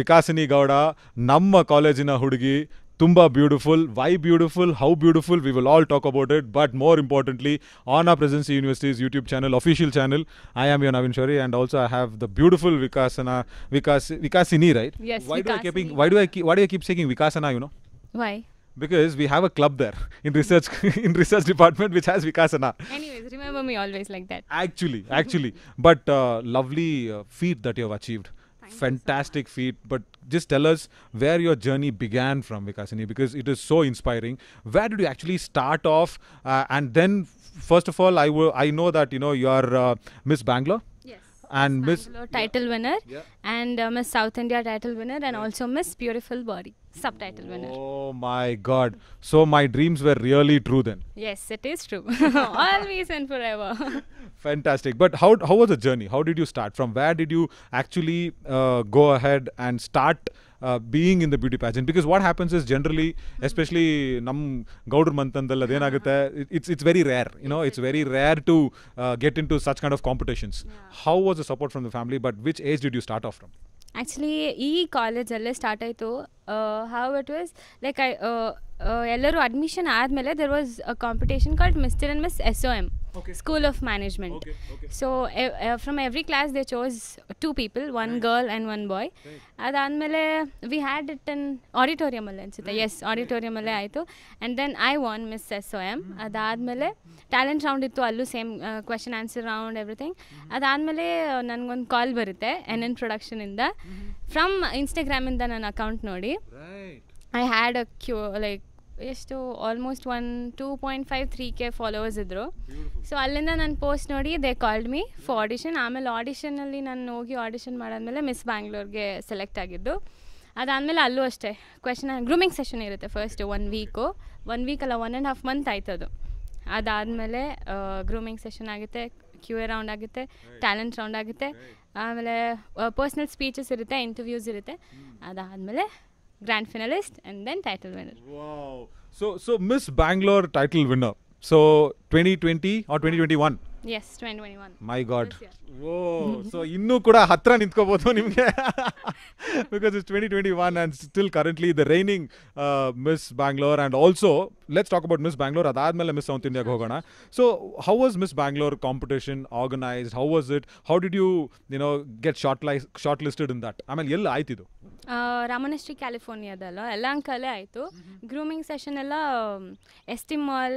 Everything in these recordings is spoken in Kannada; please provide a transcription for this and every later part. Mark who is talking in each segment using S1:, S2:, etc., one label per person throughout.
S1: ವಿಕಾಸಿನಿ ಗೌಡ ನಮ್ಮ ಕಾಲೇಜಿನ ಹುಡುಗಿ ತುಂಬ beautiful why beautiful how beautiful we will all talk about it but more importantly on our Presidency universities YouTube channel official channel I am ಯೋ Naveen Shori and also I have the beautiful Vikasana Vikas Vikasini right why do I keeping why I I why do I keep seeking Vikasana you know why because we have a club there in research in research department which has Vikasana.
S2: Anyways, remember me always like that. Actually, actually,
S1: but uh, lovely uh, feat that you have achieved fantastic so feat. But just tell us where your journey began from, Vikasini, because it is so inspiring. Where did you actually start off? Uh, and then, first of all, I, I know that you know you are uh, Miss Bangalore and Miss
S2: title winner yeah. and uh, Miss South India title winner and also Miss Beautiful Body subtitle oh winner. Oh
S1: my God! So my dreams were really true then.
S2: Yes, it is true. Always and forever.
S1: Fantastic. But how how was the journey? How did you start? From where did you actually uh, go ahead and start? Being in the beauty pageant because what happens is generally especially ನಮ್ಮ ಗೌಡ್ರ ಮಂತಂದಲ್ಲಿ ಅದೇನಾಗುತ್ತೆ it's it's very rare you know it's very rare to get into such kind of competitions how was a support from the family but which age did you start off from
S2: actually ಈ ಕಾಲೇಜಲ್ಲೇ ಸ್ಟಾರ್ಟ್ ಆಯಿತು how it was like I Uh, ಎಲ್ಲರೂ ಅಡ್ಮಿಷನ್ ಆದಮೇಲೆ there was a competition called mister and miss S O M school of management so from every class they chose two people one girl and one boy ಅದಾದಮೇಲೆ ವಿ ಹ್ಯಾಡ್ ಇಟ್ ಅನ್ ಆಡಿಟೋರಿಯಮಲ್ಲಿ ಅನಿಸುತ್ತೆ ಎಸ್ ಆಡಿಟೋರಿಯಮಲ್ಲೇ ಆಯಿತು and then I won miss S O M ಅದಾದಮೇಲೆ ಟ್ಯಾಲೆಂಟ್ ರೌಂಡ್ ಇತ್ತು ಅಲ್ಲೂ same question answer round everything ಅದಾದಮೇಲೆ ನನಗೊಂದು ಕಾಲ್ ಬರುತ್ತೆ ಎನ್ ಎನ್ ಪ್ರೊಡಕ್ಷನಿಂದ ಫ್ರಮ್ ಇನ್ಸ್ಟಾಗ್ರಾಮಿಂದ ನನ್ನ ಅಕೌಂಟ್ ನೋಡಿ I had a Q like ಎಷ್ಟು almost one two point five three K followers ಇದ್ದರು ಸೊ ಅಲ್ಲಿಂದ ನನ್ನ ಪೋಸ್ಟ್ ನೋಡಿ they called me for audition ಆಮೇಲೆ ಆಡಿಷನಲ್ಲಿ ನಾನು ಹೋಗಿ ಆಡಿಷನ್ ಮಾಡಾದ್ಮೇಲೆ ಮಿಸ್ ಬ್ಯಾಂಗ್ಳೂರ್ಗೆ ಸೆಲೆಕ್ಟ್ ಆಗಿದ್ದು ಅದಾದಮೇಲೆ ಅಲ್ಲೂ ಅಷ್ಟೇ ಕ್ವೆಶನ್ ಗ್ರೂಮಿಂಗ್ ಸೆಷನ್ ಇರುತ್ತೆ first one week one week ಅಲ್ಲ ಒನ್ ಆ್ಯಂಡ್ ಹಾಫ್ ಮಂತ್ ಆಯ್ತು ಅದು ಅದಾದಮೇಲೆ ಗ್ರೂಮಿಂಗ್ ಸೆಷನ್ ಆಗುತ್ತೆ ಕ್ಯೂ ಎ ರೌಂಡ್ ಆಗುತ್ತೆ ಟ್ಯಾಲೆಂಟ್ ರೌಂಡ್ ಆಗುತ್ತೆ ಆಮೇಲೆ ಪರ್ಸ್ನಲ್ ಸ್ಪೀಚಸ್ ಇರುತ್ತೆ ಇಂಟರ್ವ್ಯೂಸ್ ಇರುತ್ತೆ ಅದಾದಮೇಲೆ grand finalist and then title winner. Wow.
S1: So so Miss Bangalore title winner. So 2020 or 2021.
S2: Yes twenty one my god oh so
S1: ಇನ್ನೂ ಕೂಡ ಹತ್ರ ನಿಂತ್ಕೋಬಹುದು ನಿಮಗೆ because it's twenty twenty one and still currently the reigning miss Bangalore and also let's talk about miss Bangalore ಅದಾದಮೇಲೆ ಮಿಸ್ ಸೌತ್ ಇಂಡಿಯಾಗೆ ಹೋಗೋಣ so how was miss Bangalore competition organised how was it how did you you know get short ಲೈ ಶಾರ್ಟ್ ಲಿಸ್ಟೆಡ್ ಇನ್ ದಟ್ ಆಮೇಲೆ ಎಲ್ಲಿ ಆಯ್ತಿದು
S2: ರಾಮನಶ್ರೀ ಕ್ಯಾಲಿಫೋರ್ನಿಯಾದಲ್ಲ ಎಲ್ಲ ಅಂಕಲ್ಲೇ ಆಯಿತು ಗ್ರೂಮಿಂಗ್ ಸೆಷನ್ ಎಲ್ಲ ಎಸ್ ಟಿ ಮಾಲ್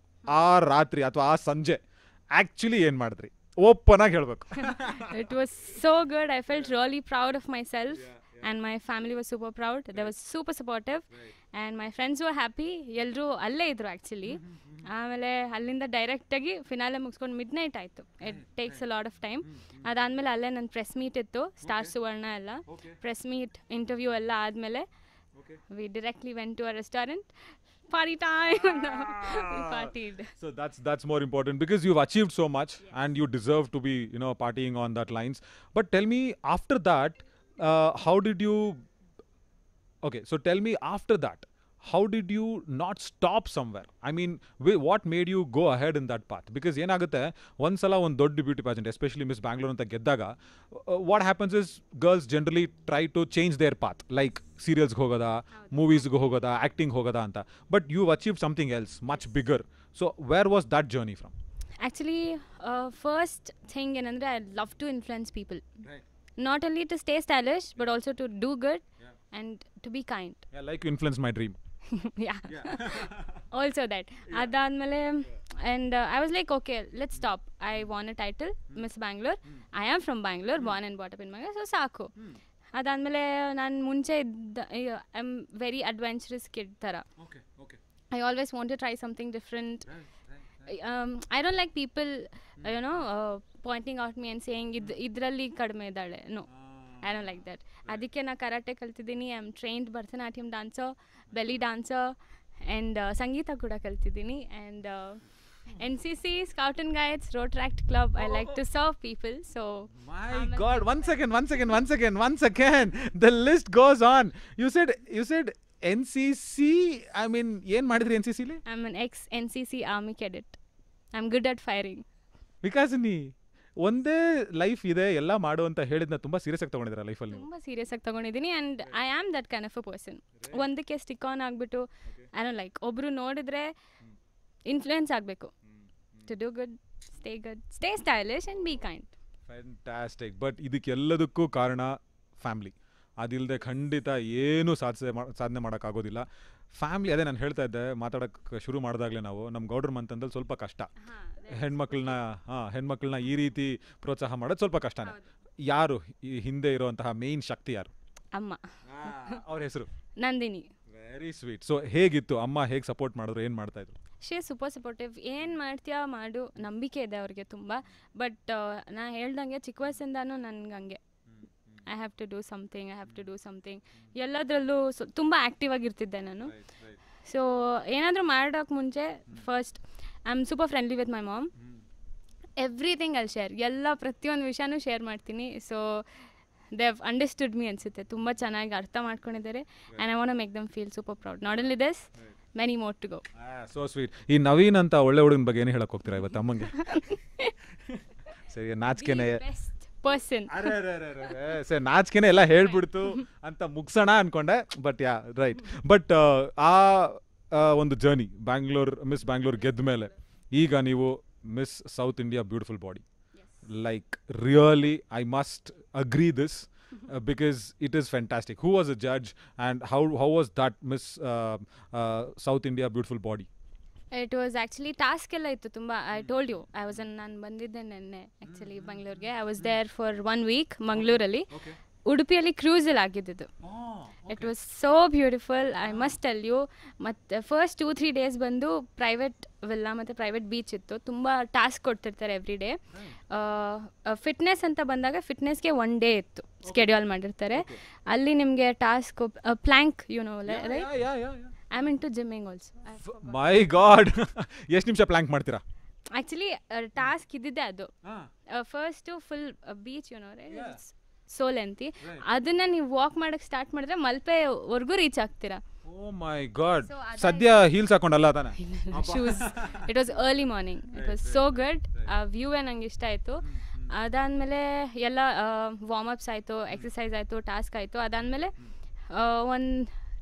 S1: ಆ ರಾತ್ರಿ ಅಥವಾ ಆ ಸಂಜೆ ಆಕ್ಚುಲಿ ಏನು ಮಾಡಿದ್ರಿ ಓಪನ್ ಆಗಿ ಹೇಳಬೇಕು
S2: it was so good I felt really proud of my self and my family was super proud they was super supportive and my friends were happy ಎಲ್ಲರೂ ಅಲ್ಲೇ ಇದ್ರು ಆ್ಯಕ್ಚುಲಿ mm-hmm, mm-hmm. ಆಮೇಲೆ ಅಲ್ಲಿಂದ ಡೈರೆಕ್ಟಾಗಿ ಫಿನಾಲೆ ಮುಗಿಸ್ಕೊಂಡು ಮಿಡ್ ನೈಟ್ ಆಯಿತು it takes a lot of time ಅದಾದಮೇಲೆ ಅಲ್ಲೇ ನನ್ನ ಪ್ರೆಸ್ ಮೀಟ್ ಇತ್ತು ಸ್ಟಾರ್ ಸುವರ್ಣ ಎಲ್ಲ ಪ್ರೆಸ್ ಮೀಟ್ ಇಂಟರ್ವ್ಯೂ ಎಲ್ಲ ಆದಮೇಲೆ we directly went to a restaurant party time. we
S1: So that's that's more important because you've achieved so much and you deserve to be, you know, partying on that lines. But tell me after that, uh, how did you? Okay, so tell me after that, how did you not stop somewhere i mean what made you go ahead in that path because yenagutte one sala one dodd beauty pageant especially miss bangalore anta geddaga what happens is girls generally try to change their path like serials hogada movies hogada acting hogada anta but you've achieved something else much bigger so where was that journey from
S2: actually uh, first thing anandra i love to influence people not only to stay stylish but also to do good and to be kind.
S1: I like to influence my dream.
S2: Yeah also that ಅದಾದಮೇಲೆ and I was like okay let stop I won a title Miss Bangalore I am from Bangalore born and brought up in Bangalore so ಸಾಕು ಅದಾದಮೇಲೆ ನಾನು ಮುಂಚೆ ಇದ್ದ I am very adventurous kid ಥರ I always want to try something different I don't like people no pointing out me and saying ಇದು ಇದರಲ್ಲಿ ಕಡಿಮೆ ಇದ್ದಾಳೆ no ah. I know like that ಅದಕ್ಕೆ ನಾ ಕರಾಟೆ ಕಲ್ತಿದ್ದೀನಿ I am trained Bharatanatyam dancer belly dancer and ಸಂಗೀತ ಕೂಡ ಕಲ್ತಿದ್ದೀನಿ and N C C scout and guides Rotaract club I like to serve people so my
S1: God one second one second one second one second the list goes on you said you said N C C I mean ಏನು ಮಾಡಿದ್ರಿ ಎನ್ ಸಿ ಸಿಲಿ
S2: I mean ex N C C army cadet I am good at firing
S1: ನೀ ಒಂದೇ ಲೈಫ್ ಇದೆ ಎಲ್ಲ ಮಾಡು ಅಂತ ಹೇಳಿದ್ನ ತುಂಬಾ ಸೀರಿಯಸ್ ಆಗಿ ಲೈಫ್ ಲೈಫಲ್ಲಿ
S2: ತುಂಬಾ ಸೀರಿಯಸ್ ಆಗಿ ತಗೊಂಡಿದ್ದೀನಿ and I am that kind of a person ಒಂದಕ್ಕೆ ಸ್ಟಿಕ್ ಆನ್ ಆಗಿಬಿಟ್ಟು ಐ ಲೈಕ್ ಒಬ್ರು ನೋಡಿದ್ರೆ ಇನ್ಫ್ಲೂಯೆನ್ಸ್ ಆಗಬೇಕು to do good stay good stay stylish and be kind
S1: fantastic but ಇದಕ್ಕೆಲ್ಲದಕ್ಕೂ ಕಾರಣ ಫ್ಯಾಮಿಲಿ ಅದಿಲ್ಲದೆ ಖಂಡಿತ ಏನೂ ಸಾಧಿಸ ಸಾಧನೆ ಮಾಡೋಕ್ಕಾಗೋದಿಲ್ಲ ಫ್ಯಾಮಿಲಿ ಅದೇ ನಾನು ಹೇಳ್ತಾ ಇದ್ದೆ ಮಾತಾಡೋಕ್ಕೆ ಶುರು ಮಾಡಿದಾಗಲೇ ನಾವು ನಮ್ಮ ಗೌಡ್ರ ಮಂತಂದಲ್ಲಿ ಸ್ವಲ್ಪ ಕಷ್ಟ ಹೆಣ್ಮಕ್ಳನ್ನ ಹಾಂ ಹೆಣ್ಮಕ್ಳನ್ನ ಈ ರೀತಿ ಪ್ರೋತ್ಸಾಹ ಮಾಡೋದು ಸ್ವಲ್ಪ ಕಷ್ಟನೇ ಯಾರು ಈ ಹಿಂದೆ ಇರುವಂತಹ ಮೇನ್ ಶಕ್ತಿ ಯಾರು ಅಮ್ಮ ಅವ್ರ ಹೆಸರು ನಂದಿನಿ ವೆರಿ ಸ್ವೀಟ್ ಸೊ ಹೇಗಿತ್ತು ಅಮ್ಮ ಹೇಗೆ ಸಪೋರ್ಟ್ ಮಾಡಿದ್ರು ಏನು ಮಾಡ್ತಾ ಇದ್ರು
S2: ಶೇ ಸೂಪರ್ ಸಪೋರ್ಟಿವ್ ಏನು ಮಾಡ್ತೀಯಾ ಮಾಡು ನಂಬಿಕೆ ಇದೆ ಅವ್ರಿಗೆ ತುಂಬ ಬಟ್ ನಾ ಹೇಳ್ದಂಗೆ ಚಿಕ್ಕ ವಯಸ್ಸಿಂದಾನು ನನಗೆ ಹಂಗೆ I have to do something I have to do something ಎಲ್ಲದರಲ್ಲೂ ಸೊ ತುಂಬ ಆ್ಯಕ್ಟಿವ್ ಆಗಿರ್ತಿದ್ದೆ ನಾನು ಸೊ ಏನಾದರೂ ಮಾಡೋಕ್ಕೆ ಮುಂಚೆ first I am super friendly with my mom everything ಅಲ್ಲಿ ಶೇರ್ ಎಲ್ಲ ಪ್ರತಿಯೊಂದು ವಿಷಯನೂ ಶೇರ್ ಮಾಡ್ತೀನಿ ಸೊ ದೇವ್ ಅಂಡರ್ಸ್ಟುಡ್ ಮೀ ಅನಿಸುತ್ತೆ ತುಂಬ ಚೆನ್ನಾಗಿ ಅರ್ಥ ಮಾಡ್ಕೊಂಡಿದ್ದಾರೆ and I want make them feel super proud not only this many more to go
S1: so sweet ಈ ನವೀನ್ ಅಂತ ಒಳ್ಳೆ ಹುಡುಗನ ಬಗ್ಗೆ ಏನು ಹೇಳಕ್ಕೆ ಹೋಗ್ತೀರಾ ಇವತ್ತು ಅಮ್ಮಂಗೆ ಸರಿ ನಾಚಿಕೆನೇ ಪರ್ಸನ್ ಸರ್ ನಾಚಿಕೆನೆ ಎಲ್ಲ ಹೇಳ್ಬಿಡ್ತು ಅಂತ ಮುಗ್ಸೋಣ ಅನ್ಕೊಂಡೆ ಬಟ್ ಯಾ ರೈಟ್ ಬಟ್ ಆ ಒಂದು ಜರ್ನಿ ಬ್ಯಾಂಗ್ಳೂರ್ ಮಿಸ್ ಬ್ಯಾಂಗ್ಳೂರ್ ಗೆದ್ದ ಮೇಲೆ ಈಗ ನೀವು Miss South India beautiful body like really I must agree this because it is fantastic who was a judge and how how was that Miss South India beautiful body
S2: it was actually task ಎಲ್ಲ ಇತ್ತು ತುಂಬ I told you I was an ನಾನು ಬಂದಿದ್ದೆ ನೆನ್ನೆ ಆ್ಯಕ್ಚುಲಿ ಬೆಂಗಳೂರಿಗೆ I was there for one week ಮಂಗಳೂರಲ್ಲಿ ಉಡುಪಿಯಲ್ಲಿ ಕ್ರೂಸಲ್ಲಿ ಆಗಿದ್ದು it was so beautiful I must tell you ಮತ್ತು ಫಸ್ಟ್ ಟೂ ತ್ರೀ ಡೇಸ್ ಬಂದು ಪ್ರೈವೇಟ್ ವಿಲ್ಲಾ ಮತ್ತು ಪ್ರೈವೇಟ್ ಬೀಚ್ ಇತ್ತು ತುಂಬ ಟಾಸ್ಕ್ ಕೊಡ್ತಿರ್ತಾರೆ ಎವ್ರಿ ಡೇ ಫಿಟ್ನೆಸ್ ಅಂತ ಬಂದಾಗ ಫಿಟ್ನೆಸ್ಗೆ ಒನ್ ಡೇ ಇತ್ತು ಸ್ಕೆಡ್ಯೂಲ್ ಮಾಡಿರ್ತಾರೆ ಅಲ್ಲಿ ನಿಮಗೆ task plank you know right I am to gymming also
S1: my God ಎಷ್ಟು ನಿಮಿಷ ಪ್ಲ್ಯಾಂಕ್ ಮಾಡ್ತೀರಾ
S2: ಆ್ಯಕ್ಚುಲಿ ಟಾಸ್ಕ್ ಇದ್ದಿದ್ದೆ ಅದು ಫಸ್ಟು ಫುಲ್ ಬೀಚ್ ಏನೋ ಸೋಲ್ ಅಂತಿ ಅದನ್ನ ನೀವು ವಾಕ್ ಮಾಡಕ್ ಸ್ಟಾರ್ಟ್ ಮಾಡಿದ್ರೆ ಮಲ್ಪೆವರೆಗೂ ರೀಚ್ ಆಗ್ತೀರಾ
S1: ಓ ಮೈ ಗಾಡ್ ಸದ್ಯ ಹೀಲ್ಸ್ ಹಾಕೊಂಡಲ್ಲ ತಾನೆ shoes
S2: it was early morning it was so good ಆ ವ್ಯೂವೇ ನಂಗೆ ಇಷ್ಟ ಆಯಿತು ಅದಾದಮೇಲೆ ಎಲ್ಲ ವಾರ್ಮ್ ಅಪ್ಸ್ ಆಯಿತು ಎಕ್ಸಸೈಸ್ ಆಯಿತು ಟಾಸ್ಕ್ ಆಯಿತು ಅದಾದಮೇಲೆ ಒಂದು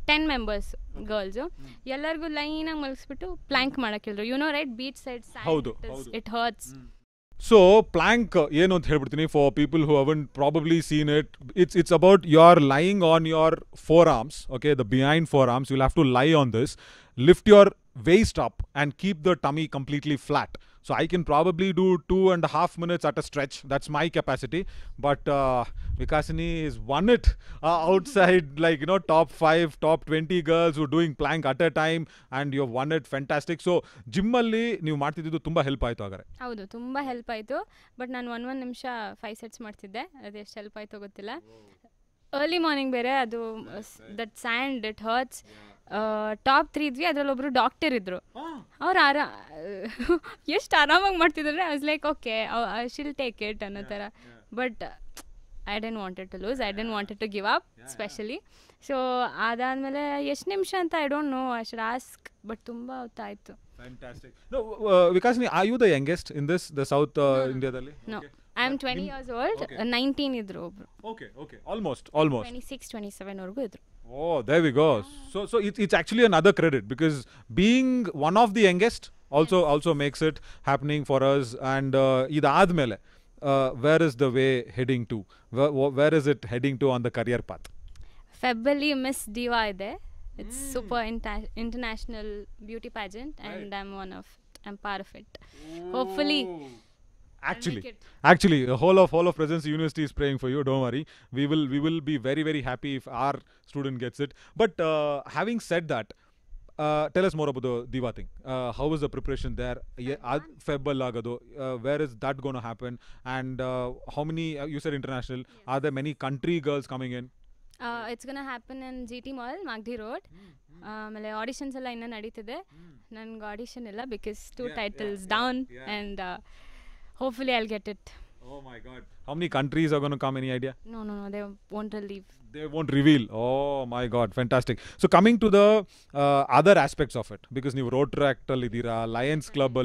S2: ಟೆನ್ ಮೆಂಬರ್ಸ್ ಗರ್ಲ್ಸು ಎಲ್ಲರಿಗೂ ಲೈನಾಗಿ ಮಲಗಿಸ್ಬಿಟ್ಟು ಪ್ಲ್ಯಾಂಕ್ ಮಾಡಕ್ಕೆ you know right beach side ಹೌದು ಇಟ್ ಹರ್ಟ್ಸ್
S1: ಸೊ ಪ್ಲ್ಯಾಂಕ್ ಏನು ಅಂತ ಹೇಳ್ಬಿಡ್ತೀನಿ for people who haven't probably seen it it's it's about you are lying on your forearms okay the behind four forearms you have to lie on this lift your waist up and keep the tummy completely flat So I can probably do two and a half minutes at a stretch. That's my capacity. But uh, Vikasini is one it uh, outside, like, you know, top five, top 20 girls who are doing plank at a time. And you've won it. Fantastic. So, Jimmali, you have to do help. Yes, you
S2: have to help. But I have one one five sets. I have to help. Early morning, bere, adu, that sand, it hurts. Top three ಇದ್ವಿ ಅದರಲ್ಲಿ ಒಬ್ರು ಡಾಕ್ಟರ್ ಇದ್ರು ಅವ್ರು ಆರಾ ಎಷ್ಟು ಆರಾಮಾಗಿ ಮಾಡ್ತಿದ್ರೆ I was like okay chill take it ಅನ್ನೋ ಥರ but I didn't wanted to lose I didn't wanted to give up specially so ಅದಾದಮೇಲೆ ಎಷ್ಟು ನಿಮಿಷ ಅಂತ I don't know I should ask but ತುಂಬ ಹೊತ್ತಾಯ್ತು
S1: ವಿಕಾಸ್ ನೀ are you the youngest in this the South ಇಂಡಿಯಾದಲ್ಲಿ
S2: no I am twenty years old nineteen ಇದ್ರು ಒಬ್ರು okay
S1: okay almost almost twenty
S2: six twenty ಸೆವೆನ್ವರೆಗೂ ಇದ್ರು
S1: Oh, there we go. So, so it, it's actually another credit because being one of the youngest also also makes it happening for us. And ಇದು uh, ಆದ್ಮೇಲೆ uh, where is the way heading to? Where, where is it heading to on the career path?
S2: February Miss Diva ಇದೆ it's super international beauty pageant and I am one of I am part of it Hopefully
S1: actually actually the whole of whole of presidency university is praying for you don't worry we will we will be very very happy if our student gets it but uh, having said that uh, tell us more about the Diva thing. Uh, the preparation there? February uh, Where is that going to happen? And uh, how many? Uh, you said international. Are there many country girls coming in?
S2: Uh, going to happen in GT Mall, mall Road. Road hmm, hmm. ಆಮೇಲೆ ಆಡಿಷನ್ಸ್ ಎಲ್ಲ ಇನ್ನೂ ನಡೀತಿದೆ hmm. ನನಗೆ ಆಡಿಷನ್ ಇಲ್ಲ because two titles down and Hopefully, I'll get it.
S1: Oh my god. How many countries are going to come? Any idea?
S2: No, no, no. They won't leave. They
S1: won't reveal. Oh my God! Fantastic. So coming to the uh, other aspects of it, because you road track Lions Club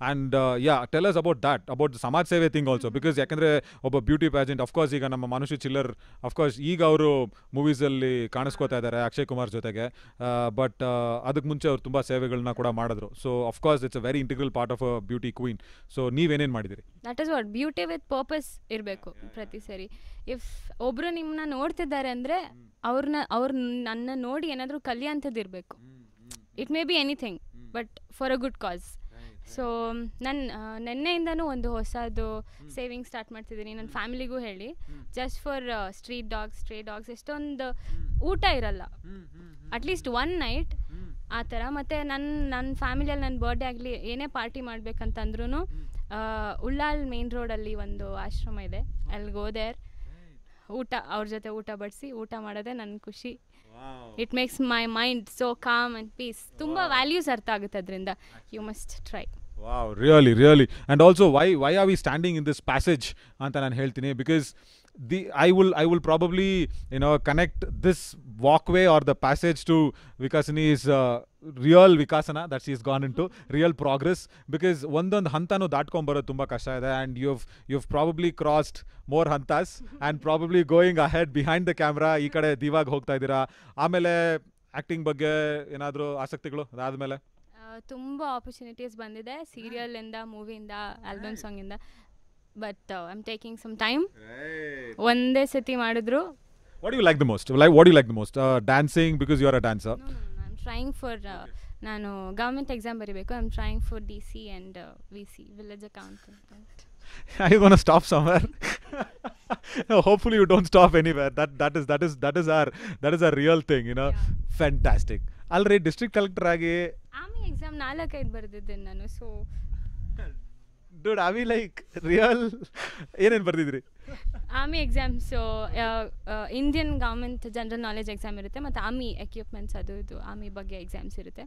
S1: and uh, yeah, tell us about that, about the Samaj Seve thing also, because yakandre ob a beauty pageant, of course, ekanam manushi chiller, of course, ee gauru movies alli kanasko thayadare Akshay Kumar jothege, but adak munche aur tumba Seve kuda madadro. So of course, it's a very integral part of a beauty queen. So ni venin madidire.
S2: That is what beauty with purpose. ಇರಬೇಕು ಪ್ರತಿ ಸರಿ ಇಫ್ ಒಬ್ರು ನಿಮ್ಮನ್ನ ನೋಡ್ತಿದ್ದಾರೆ ಅಂದರೆ ಅವ್ರನ್ನ ಅವ್ರ ನನ್ನ ನೋಡಿ ಏನಾದರೂ ಕಲಿಯೋಂಥದ್ದು ಇರಬೇಕು it may be anything but for a good cause so ನನ್ನ ನೆನ್ನೆಯಿಂದನೂ ಒಂದು ಹೊಸದು ಸೇವಿಂಗ್ ಸ್ಟಾರ್ಟ್ ಮಾಡ್ತಿದ್ದೀನಿ ನನ್ನ ಫ್ಯಾಮಿಲಿಗೂ ಹೇಳಿ just for street dogs street dogs ಎಷ್ಟೊಂದು ಊಟ ಇರಲ್ಲ ಅಟ್ಲೀಸ್ಟ್ ಒನ್ ನೈಟ್ ಆ ಥರ ಮತ್ತು ನನ್ನ ನನ್ನ ಫ್ಯಾಮಿಲಿಯಲ್ಲಿ ನನ್ನ ಬರ್ಡೇ ಆಗಲಿ ಏನೇ ಪಾರ್ಟಿ ಮಾಡಬೇಕಂತಂದ್ರೂ ಉಳ್ಳಾಲ್ ಮೇನ್ ರೋಡಲ್ಲಿ ಒಂದು ಆಶ್ರಮ ಇದೆ ಗೋ ಹೋದೆ ಊಟ ಅವ್ರ ಜೊತೆ ಊಟ ಬಡಿಸಿ ಊಟ ಮಾಡೋದೇ ನನ್ನ ಖುಷಿ it makes my mind so calm and peace ತುಂಬ ವ್ಯಾಲ್ಯೂಸ್ ಅರ್ಥ ಆಗುತ್ತೆ ಅದರಿಂದ you must try
S1: wow really really and also why why are we standing in this passage ಅಂತ ನಾನು ಹೇಳ್ತೀನಿ because the I will I will probably you know the passage to Vikasini the real ವಿಕಾಸನ that is gone into real progress because ಒಂದೊಂದು ಹಂತನೂ ಬರೋದು ತುಂಬಾ ಕಷ್ಟ ಇದೆ and you you probably crossed more ಹಂತಾಸ್ and probably going ahead behind the camera ಈ ಕಡೆ ದಿವಾಗ್ ಹೋಗ್ತಾ ಇದ್ದೀರಾ ಆಮೇಲೆ ಆಕ್ಟಿಂಗ್ ಬಗ್ಗೆ ಏನಾದ್ರು ಆಸಕ್ತಿಗಳು ಅದಾದ್ಮೇಲೆ
S2: ತುಂಬಾ ಆಪರ್ಚುನಿಟೀಸ್ ಬಂದಿದೆ ಸೀರಿಯಲಿಂದ ಮೂವಿಯಿಂದ ಆಲ್ಬಮ್ ಸಾಂಗಿಂದ but I am taking some time ಒಂದೇ ಸತಿ ಮಾಡಿದ್ರು what you like
S1: the most like what you like the most dancing because you are a dancer I
S2: am trying for ನಾನು ಗೌರ್ಮೆಂಟ್ ಎಕ್ಸಾಮ್ ಬರೀಬೇಕು I am trying for D C and V C village account
S1: I want to stop somewhere. no, hopefully you don't stop anywhere. That that is that is that is our that is our real thing, you know. Yeah. Fantastic. Already district collector ಆಗಿ
S2: exam ಎಕ್ಸಾಮ್ ನಾಲ್ಕೈದು ಬರ್ದಿದ್ದೆ ನಾನು so
S1: dude army like real ಏನೇನು ಬರ್ದಿದ್ರಿ
S2: army exams Indian government general knowledge exam ಇರುತ್ತೆ ಮತ್ತು ಆಮಿ ಎಕ್ವಿಪ್ಮೆಂಟ್ಸ್ ಅದು ಇದು ಆಮಿ ಬಗ್ಗೆ ಎಕ್ಸಾಮ್ಸ್ ಇರುತ್ತೆ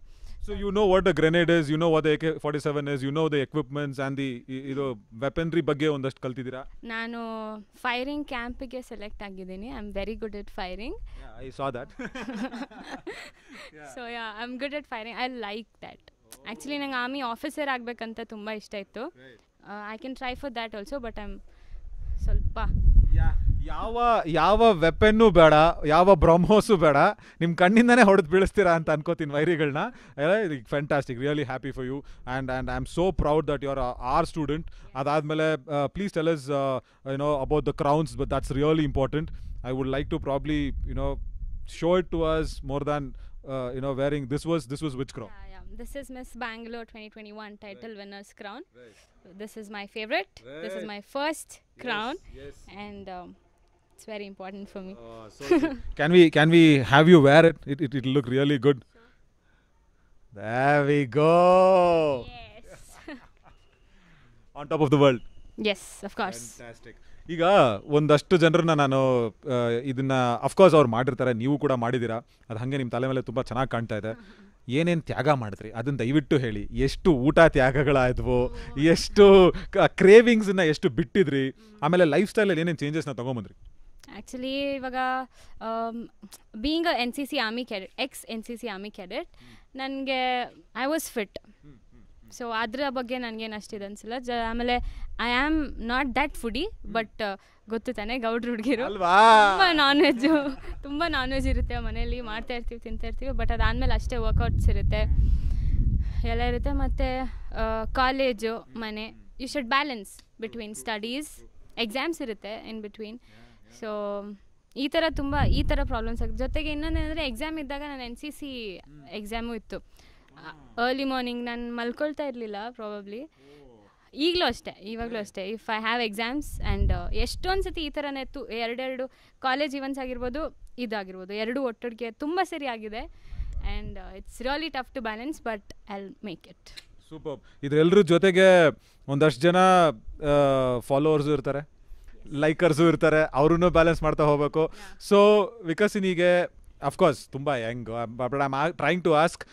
S1: so you know what the grenade is you know what K forty seven is you know the equipments and the ಇದು ವೆಪನ್ರಿ ಬಗ್ಗೆ ಒಂದಷ್ಟು ಕಲ್ತಿದ್ದೀರಾ
S2: ನಾನು ಫೈರಿಂಗ್ ಕ್ಯಾಂಪಿಗೆ ಸೆಲೆಕ್ಟ್ ಆಗಿದ್ದೀನಿ I am very good at firing I saw that so I am good at firing I like that actually ನಂಗೆ ಆಮಿ ಆಫೀಸರ್ ಆಗಬೇಕಂತ ತುಂಬ ಇಷ್ಟ ಇತ್ತು I can try for that also but I'm ಸ್ವಲ್ಪ
S1: ಯಾವ ಯಾವ ವೆಪನ್ನು ಬೇಡ ಯಾವ ಬ್ರಹ್ಮೋಸು ಬೇಡ ನಿಮ್ಮ ಕಣ್ಣಿಂದನೇ ಹೊಡೆದು ಬೀಳಿಸ್ತೀರಾ ಅಂತ ಅನ್ಕೋತೀನಿ ವೈರಿಗಳನ್ನ fantastic really happy for you and and I am so proud that you are are student ಅದಾದಮೇಲೆ please tell us you know about the crowns but that's really important I would like to probably you know show it to us more than you know wearing this was this was which crown
S2: this is Miss Bangalore 2021 title right. winner's crown. Right. This is my favorite. Right. This is my first yes. crown. Yes. And um, it's very important for me. Oh, so
S1: can we can we have you wear it? It it will look really good. Sure. There we go. Yes. On top of the world.
S2: Yes, of course. Fantastic.
S1: ಈಗ ಒಂದಷ್ಟು ಜನರನ್ನ ನಾನು ಇದನ್ನ ಅಫ್ಕೋರ್ಸ್ ಅವ್ರು ಮಾಡಿರ್ತಾರೆ ನೀವು ಕೂಡ ಮಾಡಿದ್ದೀರಾ ಅದು ಹಂಗೆ ನಿಮ್ಮ ತಲೆ ಮೇಲೆ ತುಂಬಾ ಚೆನ್ನಾಗಿ ಕಾಣ್ತಾ ಇದೆ ಏನೇನು ತ್ಯಾಗ ಮಾಡಿದ್ರಿ ಅದನ್ನ ದಯವಿಟ್ಟು ಹೇಳಿ ಎಷ್ಟು ಊಟ ತ್ಯಾಗಗಳಾಯಿದ್ವು ಎಷ್ಟು ಕ್ರೇವಿಂಗ್ಸನ್ನ ಎಷ್ಟು ಬಿಟ್ಟಿದ್ರಿ ಆಮೇಲೆ ಲೈಫ್ ಸ್ಟೈಲಲ್ಲಿ ಏನೇನು ಚೇಂಜಸ್ನ ತೊಗೊಂಬಂದ್ರಿ
S2: ಆ್ಯಕ್ಚುಲಿ ಇವಾಗ being N C C army cadet ex N C C army cadet ನನಗೆ ಐ ವಾಸ್ ಫಿಟ್ ಸೊ ಅದರ ಬಗ್ಗೆ ನನಗೇನು ಅಷ್ಟಿದೆ ಅನ್ಸಲ್ಲ ಜ ಆಮೇಲೆ I am not that foodie but ಗೊತ್ತು ತಾನೆ ಗೌಡ್ರ ಹುಡುಗಿರು ತುಂಬ ನಾನ್ ವೆಜ್ಜು ತುಂಬ ನಾನ್ ವೆಜ್ ಇರುತ್ತೆ ಮನೇಲಿ ಮಾಡ್ತಾ ಇರ್ತೀವಿ ತಿಂತಾ ಇರ್ತೀವಿ ಬಟ್ ಅದಾದಮೇಲೆ ಅಷ್ಟೇ ವರ್ಕೌಟ್ಸ್ ಇರುತ್ತೆ ಎಲ್ಲ ಇರುತ್ತೆ ಮತ್ತು ಕಾಲೇಜು uh, ಮನೆ you should balance between studies exams ಇರುತ್ತೆ ಇನ್ ಬಿಟ್ವೀನ್ ಸೊ ಈ ಥರ ತುಂಬ ಈ ಥರ ಪ್ರಾಬ್ಲಮ್ಸ್ ಆಗುತ್ತೆ ಜೊತೆಗೆ ಇನ್ನೊಂದೇನೆಂದರೆ ಎಕ್ಸಾಮ್ ಇದ್ದಾಗ ನಾನು ಎನ್ ಸಿ ಸಿ ಎಕ್ಸಾಮು ಇತ್ತು ಅರ್ಲಿ ಮಾರ್ನಿಂಗ್ ನಾನು ಮಲ್ಕೊಳ್ತಾ ಇರಲಿಲ್ಲ ಪ್ರಾಬಬ್ಲಿ ಈಗಲೂ ಅಷ್ಟೇ ಇವಾಗಲೂ ಅಷ್ಟೇ if I have exams and ಎಷ್ಟೊಂದು ಸತಿ ಈ ಥರನೇ ತು ಎರಡೆರಡು ಕಾಲೇಜ್ ಇವೆಂಟ್ಸ್ ಆಗಿರ್ಬೋದು ಇದಾಗಿರ್ಬೋದು ಎರಡು ಒಟ್ಟಿಗೆ ತುಂಬ ಸರಿ ಆಗಿದೆ and it's really tough to balance but I'll make it
S1: super ಇದೆಲ್ಲರೂ ಜೊತೆಗೆ ಒಂದಷ್ಟು ಜನ ಫಾಲೋವರ್ಸು ಇರ್ತಾರೆ ಲೈಕರ್ಸು ಇರ್ತಾರೆ ಅವ್ರೂ ಬ್ಯಾಲೆನ್ಸ್ ಮಾಡ್ತಾ ಹೋಗಬೇಕು ಸೊ ವಿಕಸಿನಿಗೆ ಅಫ್ಕೋರ್ಸ್ ತುಂಬ young but I'm trying to ask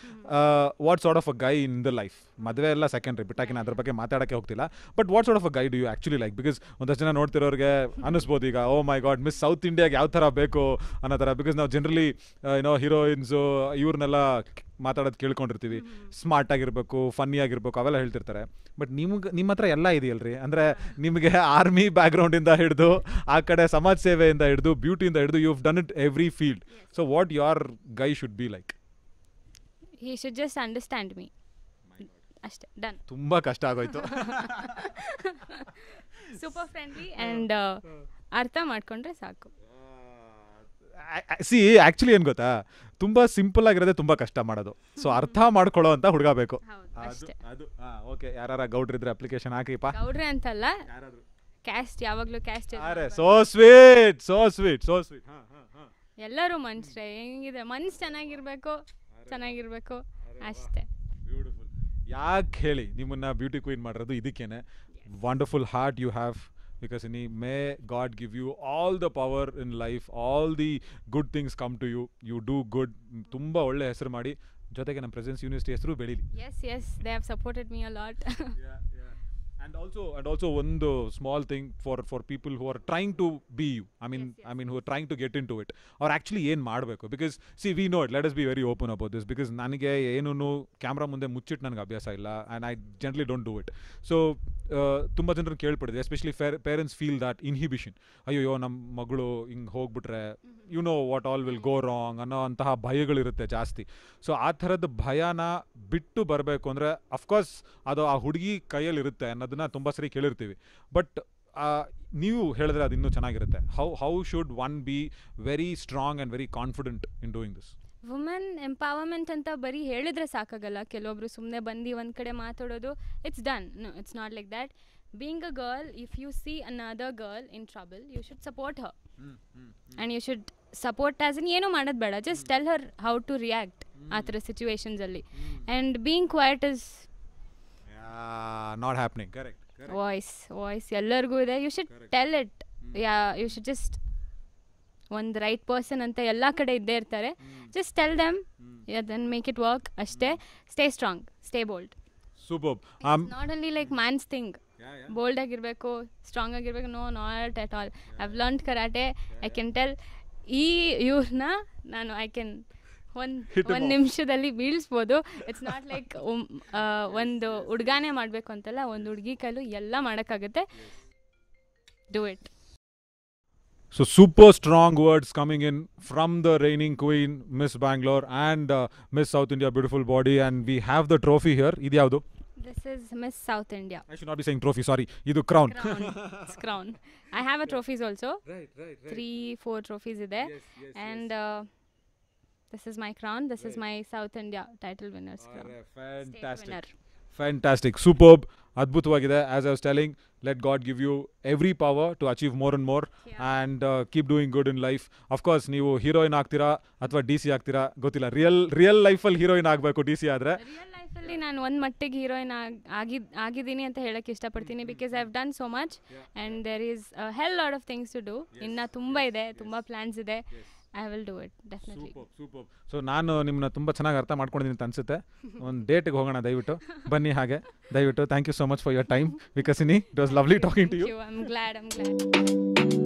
S1: what's ಆರ್ಡ್ of a guy in the life ಮದುವೆ ಎಲ್ಲ ಸೆಕೆಂಡ್ರಿ ಬಿಟ್ಟಾಕಿ ನಾನು ಅದ್ರ ಬಗ್ಗೆ ಮಾತಾಡೋಕ್ಕೆ ಹೋಗ್ತಿಲ್ಲ ಬಟ್ ವಾಟ್ಸ್ ಆರ್ಡ್ of a guy do you actually like because ಒಂದಷ್ಟು ಜನ ನೋಡ್ತಿರೋರಿಗೆ ಅನ್ನಿಸ್ಬೋದು ಈಗ oh my God Miss south ಇಂಡಿಯಾಗೆ ಯಾವ ಥರ ಬೇಕು ಅನ್ನೋ ಥರ ಬಿಕಾಸ್ ನಾವು ಜನರಲಿ ಏನೋ ಹೀರೋಯಿನ್ಸು ಇವ್ರನ್ನೆಲ್ಲ ಮಾತಾಡೋದು ಕೇಳ್ಕೊಂಡಿರ್ತೀವಿ ಸ್ಮಾರ್ಟ್ ಆಗಿರಬೇಕು ಫನ್ನಿ ಆಗಿರಬೇಕು ಅವೆಲ್ಲ ಹೇಳ್ತಿರ್ತಾರೆ ಬಟ್ ನಿಮ್ಗೆ ನಿಮ್ಮ ಹತ್ರ ಎಲ್ಲ ಇದೆಯಲ್ರಿ ಅಂದರೆ ನಿಮಗೆ ಆರ್ಮಿ ಬ್ಯಾಕ್ಗ್ರೌಂಡಿಂದ ಹಿಡಿದು ಆ ಕಡೆ ಸಮಾಜ ಸೇವೆಯಿಂದ ಹಿಡಿದು ಬ್ಯೂಟಿಯಿಂದ ಹಿಡಿದು you have done it every field so what your guy should be like
S2: he should just understand me ಅಷ್ಟೇ ಡನ್
S1: ತುಂಬ ಕಷ್ಟ ಆಗೋಯ್ತು
S2: ಸೂಪರ್ ಫ್ರೆಂಡ್ಲಿ ಆ್ಯಂಡ್ ಅರ್ಥ ಮಾಡಿಕೊಂಡ್ರೆ ಸಾಕು
S1: ಸಿ ಆ್ಯಕ್ಚುಲಿ ಏನು ಗೊತ್ತಾ ತುಂಬ ಸಿಂಪಲ್ ಆಗಿರೋದೇ ತುಂಬ ಕಷ್ಟ ಮಾಡೋದು ಸೊ ಅರ್ಥ ಮಾಡ್ಕೊಳ್ಳೋ ಅಂತ ಹುಡುಗ ಬೇಕು ಅದು ಓಕೆ ಗೌಡ್ರಿದ್ರೆ ಅಪ್ಲಿಕೇಶನ್ ಹಾಕಿಪ್ಪ
S2: ಗೌಡ್ರೆ ಅಂತಲ್ಲ ಕ್ಯಾಸ್ಟ್ ಯಾವಾಗಲೂ cast are so
S1: sweet so sweet so sweet
S2: ಎಲ್ಲರೂ ಮನ್ಸ್ರೆ ಹೆಂಗಿದೆ ಮನ್ಸ್ ಚೆನ್ನಾಗಿರ್ಬೇಕು ಚೆನ್ನಾಗಿರ್ಬೇಕು ಅಷ್ಟೇ ಬ್ಯೂಟಿಫುಲ್
S1: ಯಾಕೆ ಹೇಳಿ ನಿಮ್ಮನ್ನ ಬ್ಯೂಟಿ ಕ್ವೀನ್ ಮಾಡಿರೋದು ಇದಕ್ಕೇನೆ wonderful heart you have because ನೀ may God give you all the power in life all the good things come to you you do good ತುಂಬ ಒಳ್ಳೆ ಹೆಸರು ಮಾಡಿ ಜೊತೆಗೆ ನಮ್ಮ ಪ್ರೆಸೆನ್ಸ್ ಯೂನಿವರ್ಸಿಟಿ ಹೆಸರು ಬೆಳೀಲಿ
S2: yes yes they have supported me a lot and also and
S1: also ಒಂದು small small for for people people are are to be you I i I mean yes. i to who into it get into it ಏನ್ ಮಾಡಬೇಕು because see we know it let us be very open about this because ನನಗೆ ಏನೂ ಕ್ಯಾಮ್ರಾ ಮುಂದೆ ಮುಚ್ಚಿಟ್ಟು ನನಗೆ ಅಭ್ಯಾಸ ಇಲ್ಲ and I generally don't do it so ತುಂಬ ಜನರನ್ನು ಕೇಳ್ಪಡಿದೆ especially for parents feel that inhibition ಅಯ್ಯೋಯ್ಯೋ ನಮ್ಮ ಮಗಳು ಹಿಂಗೆ ಹೋಗ್ಬಿಟ್ರೆ you know what all will go wrong ಅನ್ನೋ ಅಂತಹ ಭಯಗಳಿರುತ್ತೆ ಜಾಸ್ತಿ ಸೊ ಆ ಥರದ ಭಯನ ಬಿಟ್ಟು ಬರಬೇಕು ಅಂದರೆ ಅಫ್ಕೋರ್ಸ್ ಅದು ಆ ಹುಡುಗಿ ಕೈಯಲ್ಲಿರುತ್ತೆ ಅನ್ನೋದು ಅದನ್ನು ತುಂಬ ಸರಿ ಕೇಳಿರ್ತೀವಿ ಬಟ್ ನೀವು ಹೇಳಿದ್ರೆ ಅದು ಇನ್ನೂ ಚೆನ್ನಾಗಿರುತ್ತೆ how how should one be very strong and very confident in doing this
S2: women empowerment ಅಂತ ಬರೀ ಹೇಳಿದ್ರೆ ಸಾಕಾಗಲ್ಲ ಕೆಲವೊಬ್ರು ಸುಮ್ಮನೆ ಬಂದು ಒಂದು ಕಡೆ ಮಾತಾಡೋದು it's done it's not like that being a girl if you see another girl in trouble you should support her and you should support as in ಏನೂ ಮಾಡೋದು ಬೇಡ just tell her how to react ಆ ಥರ ಸಿಚುವೇಶನ್ಸಲ್ಲಿ and being quiet is
S1: not happening correct voice
S2: voice ಎಲ್ಲರಿಗೂ ಇದೆ you should tell it yeah you should just ಒಂದು ರೈಟ್ ಪರ್ಸನ್ ಅಂತ ಎಲ್ಲ ಕಡೆ ಇದ್ದೇ ಇರ್ತಾರೆ just tell them then make it work ಅಷ್ಟೇ stay strong stay bold super not only like man's thing bold ಆಗಿರಬೇಕು ಸ್ಟ್ರಾಂಗ್ ಆಗಿರಬೇಕು no not at all I've learn karate I can tell ಈ ಯೂರ್ನ ನಾನು ಐ ಕ್ಯಾನ್ ಒನ್ um, ಒಂದು ನಿಮಿಷದಲ್ಲಿ ಬೀಳಿಸ್ಬೋದು ಇಟ್ಸ್ ನಾಟ್ ಲೈಕ್ ಒಂದು ಹುಡ್ಗಾನೆ ಮಾಡಬೇಕು ಅಂತಲ್ಲ ಒಂದು ಹುಡುಗಿ ಕೈಲು ಎಲ್ಲ ಮಾಡೋಕ್ಕಾಗುತ್ತೆ do it
S1: so super strong words coming in from the reigning queen Miss Bangalore and Miss South India beautiful body and we have the trophy here ಇದು ಯಾವುದು
S2: this is Miss South India I should not be saying trophy
S1: sorry ಇದು crown
S2: crown I have a trophies also three four trophies ಇದೆ and This is my crown. This Great. is my South India title winner's All crown.
S1: Fantastic. Winner. Fantastic. Superb. ಅದ್ಭುತವಾಗಿದೆ as I was telling let God give you every power to achieve more and more and keep doing good in life of course ನೀವು ಹೀರೋಯಿನ್ ಆಗ್ತೀರಾ ಅಥವಾ ಡಿ ಸಿ ಆಗ್ತೀರಾ ಗೊತ್ತಿಲ್ಲ ರಿಯಲ್ ರಿಯಲ್ ಲೈಫಲ್ಲಿ ಹೀರೋಯಿನ್ ಆಗಬೇಕು ಡಿ ಸಿ ಆದರೆ
S2: ಲೈಫಲ್ಲಿ ನಾನು ಒಂದು ಮಟ್ಟಿಗೆ ಹೀರೋಯಿನ್ ಆಗಿದ್ ಆಗಿದ್ದೀನಿ ಅಂತ ಹೇಳಕ್ಕೆ ಇಷ್ಟಪಡ್ತೀನಿ because I have done so much and there is hell lot of things to do ಇನ್ನು ತುಂಬ ಇದೆ ತುಂಬ ಪ್ಲ್ಯಾನ್ಸ್ ಇದೆ I will do it definitely
S1: super so ನಾನು ನಿಮ್ಮನ್ನ ತುಂಬ ಚೆನ್ನಾಗಿ ಅರ್ಥ ಮಾಡ್ಕೊಂಡಿದ್ದೀನಿ ಅಂತ ಅನ್ಸುತ್ತೆ ಒಂದು ಡೇಟ್ಗೆ ಹೋಗೋಣ ದಯವಿಟ್ಟು ಬನ್ನಿ ಹಾಗೆ ದಯವಿಟ್ಟು thank you so much for your time Vikasini it was lovely talking to you I am glad I am glad